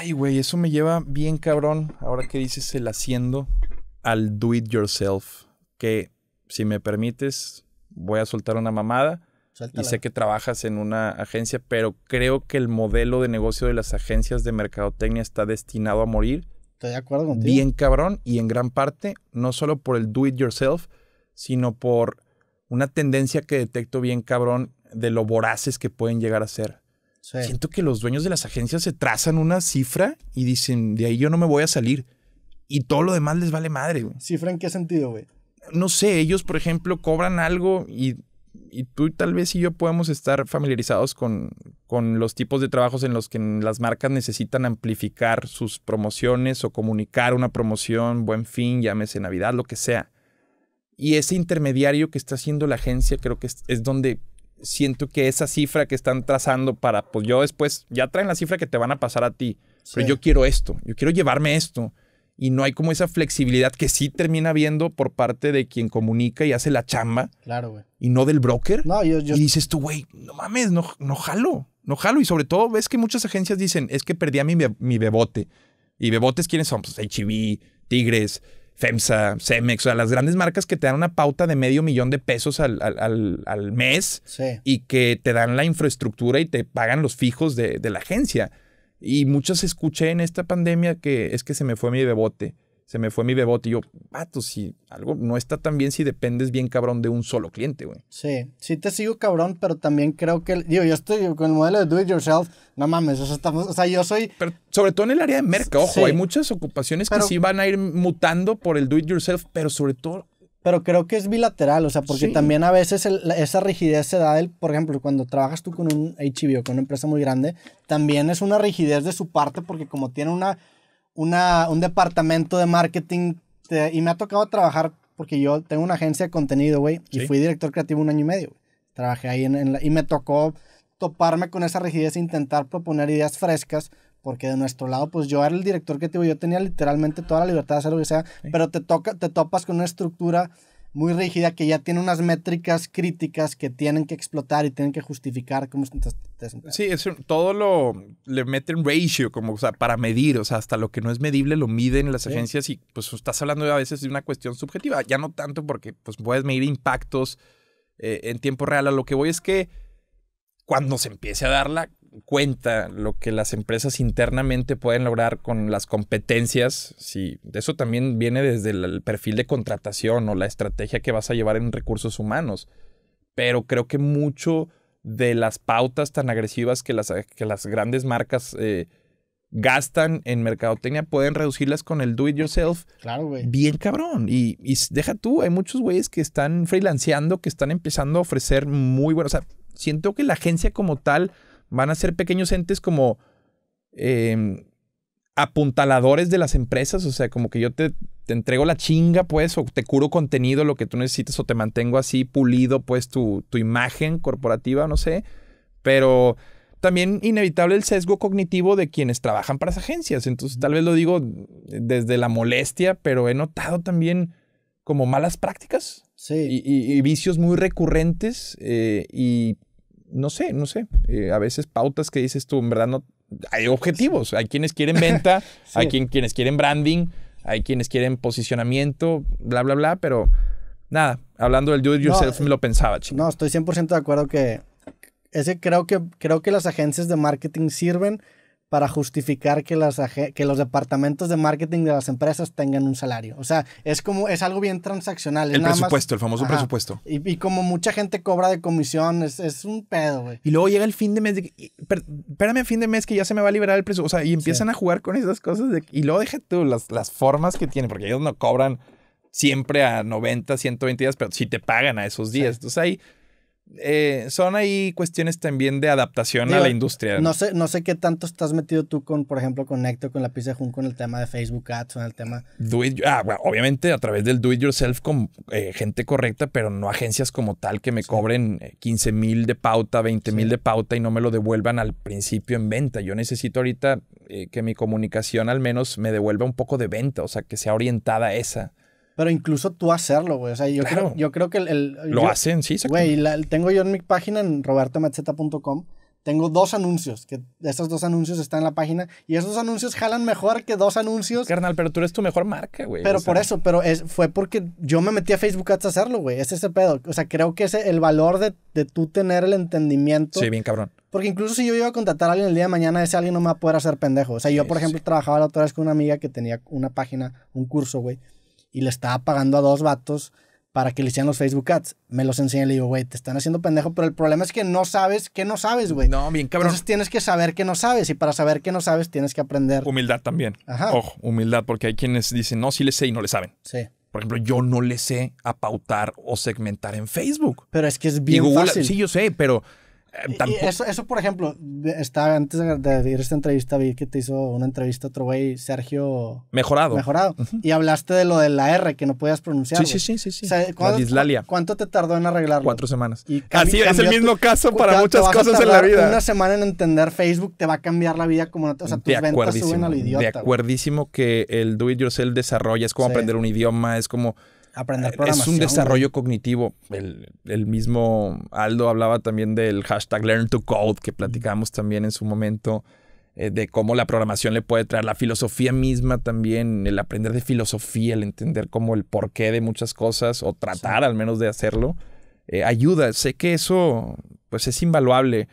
Ay, güey, eso me lleva bien cabrón, ahora que dices el haciendo, al do it yourself. Que si me permites, voy a soltar una mamada. Y sé que trabajas en una agencia, pero creo que el modelo de negocio de las agencias de mercadotecnia está destinado a morir. Estoy de acuerdo contigo. Bien cabrón y en gran parte, no solo por el do it yourself, sino por una tendencia que detecto bien cabrón de lo voraces que pueden llegar a ser. Siento que los dueños de las agencias se trazan una cifra y dicen, de ahí yo no me voy a salir. Y todo lo demás les vale madre, güey. ¿Cifra en qué sentido, güey? No sé, ellos, por ejemplo, cobran algo y, y tú tal vez y yo podemos estar familiarizados con, con los tipos de trabajos en los que las marcas necesitan amplificar sus promociones o comunicar una promoción, buen fin, llámese Navidad, lo que sea. Y ese intermediario que está haciendo la agencia creo que es donde siento que esa cifra que están trazando para, pues yo después, ya traen la cifra que te van a pasar a ti, pero yo quiero esto, yo quiero llevarme esto. Y no hay como esa flexibilidad que sí termina viendo por parte de quien comunica y hace la chamba. Claro, güey. Y no del broker. No, yo, yo... Y dices tú, güey, no mames, no, no jalo, no jalo. Y sobre todo ves que muchas agencias dicen, es que perdí a mi, mi bebote. ¿Y bebotes quiénes son? Pues HIV, e Tigres, FEMSA, Cemex, o sea, las grandes marcas que te dan una pauta de medio millón de pesos al, mes y que te dan la infraestructura y te pagan los fijos de, de la agencia. Y muchas escuché en esta pandemia que es que se me fue mi bebote se me fue mi bebote. Y yo, vato, si algo no está tan bien si dependes bien cabrón de un solo cliente, güey. Sí, sí te sigo cabrón, pero también creo que, digo, yo estoy con el modelo de do it yourself, no mames, eso estamos, o sea, yo soy... Pero sobre todo en el área de merca, ojo, hay muchas ocupaciones que sí van a ir mutando por el do it yourself, pero sobre todo... Pero creo que es bilateral, o sea, porque también a veces esa rigidez se da, el, por ejemplo, cuando trabajas tú con un HBO, con una empresa muy grande, también es una rigidez de su parte porque como tiene una un departamento de marketing y me ha tocado trabajar porque yo tengo una agencia de contenido, güey, y fui director creativo un año y medio. Trabajé ahí en, y me tocó toparme con esa rigidez e intentar proponer ideas frescas, porque de nuestro lado, pues yo era el director creativo, yo tenía literalmente toda la libertad de hacer lo que sea, pero te, toca, te topas con una estructura muy rígida que ya tiene unas métricas críticas que tienen que explotar y tienen que justificar cómo Sí, es, todo lo le meten ratio, como o sea, para medir, o sea, hasta lo que no es medible lo miden las agencias y pues estás hablando a veces de una cuestión subjetiva, ya no tanto porque pues puedes medir impactos eh, en tiempo real, a lo que voy es que cuando se empiece a darla la cuenta lo que las empresas internamente pueden lograr con las competencias, si sí, eso también viene desde el perfil de contratación o la estrategia que vas a llevar en recursos humanos. Pero creo que mucho de las pautas tan agresivas que las, que las grandes marcas eh, gastan en mercadotecnia pueden reducirlas con el do it yourself. Claro, güey. Bien cabrón. Y, y, deja tú, hay muchos güeyes que están freelanceando, que están empezando a ofrecer muy bueno, O sea, siento que la agencia como tal Van a ser pequeños entes como em, apuntaladores de las empresas, o sea, como que yo te, entrego la chinga, pues, o te curo contenido, lo que tú necesites, o te mantengo así pulido, pues, tu, imagen corporativa, no sé, pero también inevitable el sesgo cognitivo de quienes trabajan para las agencias, entonces tal vez lo digo desde la molestia, pero he notado también como malas prácticas y, vicios muy recurrentes eh, y no sé, no sé. Eh, a veces pautas que dices tú, en verdad no. Hay objetivos. Hay quienes quieren venta, hay quienes quieren branding, hay quienes quieren posicionamiento, bla, bla, bla. Pero nada, hablando del do yourself, me lo eh, pensaba, chico. No, estoy 100% de acuerdo que. Ese creo que, creo que las agencias de marketing sirven para justificar que, las, que los departamentos de marketing de las empresas tengan un salario. O sea, es como, es algo bien transaccional. El presupuesto, el famoso presupuesto. Y, como mucha gente cobra de comisión, es, un pedo, güey. Y luego llega el fin de mes, espérame fin de mes que ya se me va a liberar el presupuesto. O sea, y empiezan a jugar con esas cosas. y luego deja tú las, las formas que tienen, porque ellos no cobran siempre a 90, 120 días, pero si te pagan a esos días. Entonces ahí eh, son ahí cuestiones también de adaptación a la industria. ¿no? sé, no sé qué tanto estás metido tú con, por ejemplo, con Necto, con la pizza Jun, con el tema de Facebook Ads, con el tema. Ah, obviamente a través del do it yourself con eh, gente correcta, pero no agencias como tal que me cobren 15 eh, mil de pauta, 20 mil de pauta y no me lo devuelvan al principio en venta. Yo necesito ahorita eh, que mi comunicación al menos me devuelva un poco de venta, o sea, que sea orientada a esa. Pero incluso tú hacerlo, güey. O sea, yo, creo, yo creo que el... Lo hacen, sí. Güey, tengo yo en mi página en robertomacheta.com tengo dos anuncios, que esos dos anuncios están en la página y esos anuncios jalan mejor que dos anuncios. Carnal, pero tú eres tu mejor marca, güey. Pero por eso, pero es, fue porque yo me metí a Facebook Ads a hacerlo, güey. Es ese pedo. O sea, creo que es el valor de, de tú tener el entendimiento. Sí, bien cabrón. Porque incluso si yo iba a contratar a alguien el día de mañana, ese alguien no me va a poder hacer pendejo. O sea, yo, por ejemplo, trabajaba la otra vez con una amiga que tenía una página, un curso, güey y le estaba pagando a dos vatos para que le hicieran los Facebook Ads. Me los enseña y le digo, güey, te están haciendo pendejo, pero el problema es que no sabes que no sabes, güey. No, bien cabrón. Entonces tienes que saber que no sabes y para saber que no sabes tienes que aprender. Humildad también. Ajá. Ojo, humildad, porque hay quienes dicen, no, sí le sé y no le saben. Sí. Por ejemplo, yo no le sé a pautar o segmentar en Facebook. Pero es que es bien fácil. Sí, yo sé, pero eh, eso, eso, por ejemplo, antes de ir a esta entrevista, vi que te hizo una entrevista otro güey, Sergio. Mejorado. Mejorado. Y hablaste de lo de la R que no podías pronunciar. Sí, sí, sí, sí. ¿cuánto, te tardó en arreglarlo? Cuatro semanas. Y Así es el mismo caso para muchas cosas en la vida. Una semana en entender Facebook te va a cambiar la vida como. O sea, tus ventas suben al idiota. De acuerdísimo que el do it yourself desarrolla, es como aprender un idioma, es como aprender eh, Es un desarrollo cognitivo. El, mismo Aldo hablaba también del hashtag Learn to Code que platicamos también en su momento eh, de cómo la programación le puede traer, la filosofía misma también, el aprender de filosofía, el entender como el porqué de muchas cosas o tratar al menos de hacerlo, eh, ayuda. Sé que eso pues es invaluable.